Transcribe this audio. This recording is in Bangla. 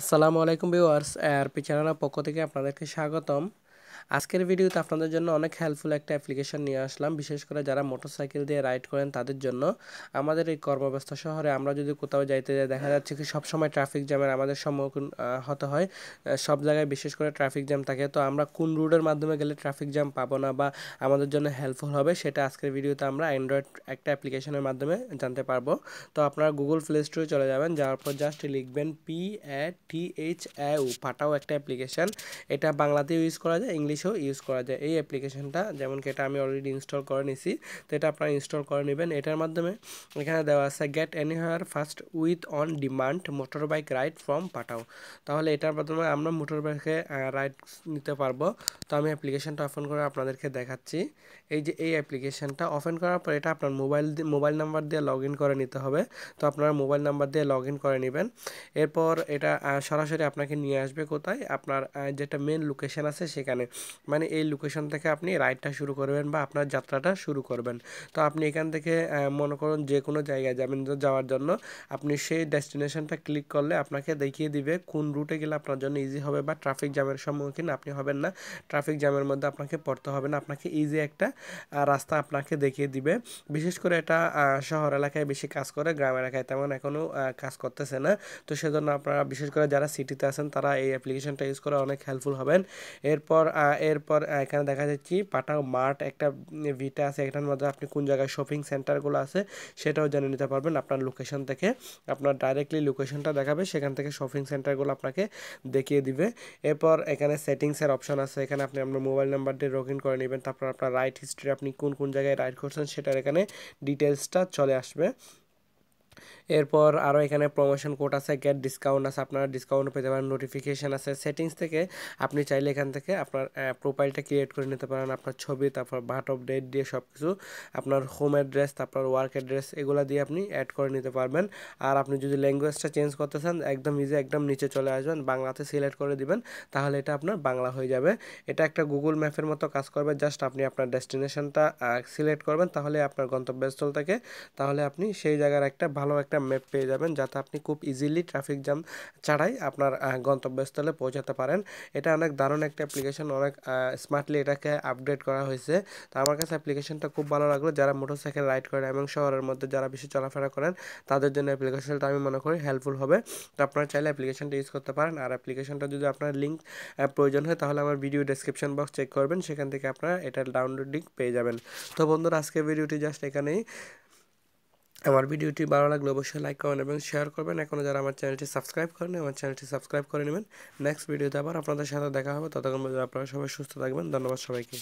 আসসালামু আলাইকুম ভিউয়ার্স এআরপি চ্যানেলের পক্ষ থেকে আপনাদেরকে স্বাগতম আজকের ভিডিওতে আপনাদের জন্য অনেক হেল্পফুল একটা অ্যাপ্লিকেশন নিয়ে আসলাম বিশেষ করে যারা মোটরসাইকেল দিয়ে রাইড করেন তাদের জন্য আমাদের এই কর্মব্যস্ত শহরে আমরা যদি কোথাও যাইতে যাই দেখা যাচ্ছে কি সবসময় ট্রাফিক জ্যামের আমাদের সম্মুখীন হতে হয় সব জায়গায় বিশেষ করে ট্রাফিক জ্যাম থাকে তো আমরা কোন রুটের মাধ্যমে গেলে ট্রাফিক জ্যাম পাবো না বা আমাদের জন্য হেল্পফুল হবে সেটা আজকের ভিডিওতে আমরা অ্যান্ড্রয়েড একটা অ্যাপ্লিকেশনের মাধ্যমে জানতে পারবো তো আপনারা গুগল প্লে স্টোরে চলে যাবেন যাওয়ার পর জাস্ট লিখবেন P A T H A ও পাটাও একটা অ্যাপ্লিকেশন এটা বাংলাতে ইউজ করা যায় ইংলিশ জিনিসও ইউজ করা যায় এই অ্যাপ্লিকেশনটা যেমন কি এটা আমি অলরেডি ইনস্টল করে নিছি তো এটা আপনারা ইনস্টল করে নেবেন এটার মাধ্যমে এখানে দেওয়া আছে get anywhere first with on demand motor bike ride from Pathao তাহলে এটার মাধ্যমে আমরা মোটর বাইকে রাইড নিতে পারবো তো আমি অ্যাপ্লিকেশনটা ওপেন করে আপনাদেরকে দেখাচ্ছি এই যে এই অ্যাপ্লিকেশনটা ওপেন করার পর এটা আপনার মোবাইল মোবাইল নাম্বার দিয়ে লগ করে নিতে হবে তো আপনারা মোবাইল নাম্বার দিয়ে লগ করে নেবেন এরপর এটা সরাসরি আপনাকে নিয়ে আসবে কোথায় আপনার যেটা মেন লোকেশন আছে সেখানে মানে এই লোকেশন থেকে আপনি রাইডটা শুরু করবেন বা আপনার যাত্রাটা শুরু করবেন তো আপনি এখান থেকে মনে করুন যে কোনো জায়গায় যাবেন যাওয়ার জন্য আপনি সেই ডেস্টিনেশনটা ক্লিক করলে আপনাকে দেখিয়ে দিবে কোন রুটে গেলে আপনার জন্য ইজি হবে বা ট্রাফিক জ্যামের সম্মুখীন আপনি হবেন না ট্রাফিক জ্যামের মধ্যে আপনাকে পড়তে হবে না আপনাকে ইজি একটা রাস্তা আপনাকে দেখিয়ে দিবে বিশেষ করে এটা শহর এলাকায় বেশি কাজ করে গ্রাম এলাকায় তেমন এখনও কাজ করতেছে না তো সেজন্য আপনারা বিশেষ করে যারা সিটিতে আছেন তারা এই অ্যাপ্লিকেশনটা ইউজ করে অনেক হেল্পফুল হবেন এরপর এরপর এখানে দেখা যাচ্ছে পাটা মার্ট একটা ভিটা আছে এখানের মধ্যে আপনি কোন জায়গায় শপিং সেন্টারগুলো আছে সেটাও জেনে নিতে পারবেন আপনার লোকেশন থেকে আপনার ডাইরেক্টলি লোকেশনটা দেখাবে সেখান থেকে শপিং সেন্টারগুলো আপনাকে দেখিয়ে দিবে এরপর এখানে সেটিংসের অপশন আছে এখানে আপনি আপনার মোবাইল নাম্বার দিয়ে লগ ইন করে নেবেন তারপর আপনার রাইট হিস্ট্রি আপনি কোন কোন জায়গায় রাইড করছেন সেটার এখানে ডিটেলসটা চলে আসবে এরপর আরও এখানে প্রমোশন কোড আছে গেট ডিসকাউন্ট আছে আপনারা ডিসকাউন্ট পেতে পারেন নোটিফিকেশান আছে সেটিংস থেকে আপনি চাইলে এখান থেকে আপনার প্রোফাইলটা ক্রিয়েট করে নিতে পারেন আপনার ছবি তারপর বাট অফ ডেট দিয়ে সব কিছু আপনার হোম অ্যাড্রেস তারপর ওয়ার্ক অ্যাড্রেস এগুলো দিয়ে আপনি অ্যাড করে নিতে পারবেন আর আপনি যদি ল্যাঙ্গুয়েজটা চেঞ্জ করতে চান একদম ইজি একদম নিচে চলে আসবেন বাংলাতে সিলেক্ট করে দিবেন তাহলে এটা আপনার বাংলা হয়ে যাবে এটা একটা গুগল ম্যাপের মতো কাজ করবে জাস্ট আপনি আপনার ডেস্টিনেশনটা সিলেক্ট করবেন তাহলে আপনার গন্তব্যস্থল থেকে তাহলে আপনি সেই জায়গার একটা ভালো একটা একটা ম্যাপ পেয়ে যাবেন যাতে আপনি খুব ইজিলি ট্রাফিক জ্যাম ছাড়াই আপনার গন্তব্যস্থলে পৌঁছাতে পারেন এটা অনেক দারুণ একটা অ্যাপ্লিকেশন অনেক স্মার্টলি এটাকে আপডেট করা হয়েছে তো আমার কাছে অ্যাপ্লিকেশনটা খুব ভালো লাগলো যারা মোটরসাইকেল রাইড করেন এবং শহরের মধ্যে যারা বেশি চলাফেরা করেন তাদের জন্য অ্যাপ্লিকেশনটা আমি মনে করি হেল্পফুল হবে তো আপনারা চাইলে অ্যাপ্লিকেশনটা ইউজ করতে পারেন আর অ্যাপ্লিকেশনটা যদি আপনার লিঙ্ক প্রয়োজন হয় তাহলে আমার ভিডিও ডেসক্রিপশন বক্স চেক করবেন সেখান থেকে আপনারা এটার ডাউনলোড লিঙ্ক পেয়ে যাবেন তো বন্ধুরা আজকে ভিডিওটি জাস্ট এখানেই আমার ভিডিওটি ভালো লাগলে অবশ্যই লাইক করবেন এবং শেয়ার করবেন এখনও যারা আমার চ্যানেলটি সাবস্ক্রাইব করেন আমার চ্যানেলটি সাবস্ক্রাইব করে নেবেন নেক্সট ভিডিওতে আবার আপনাদের সাথে দেখা হবে ততক্ষণ পর্যন্ত আপনারা সবাই সুস্থ থাকবেন ধন্যবাদ সবাইকে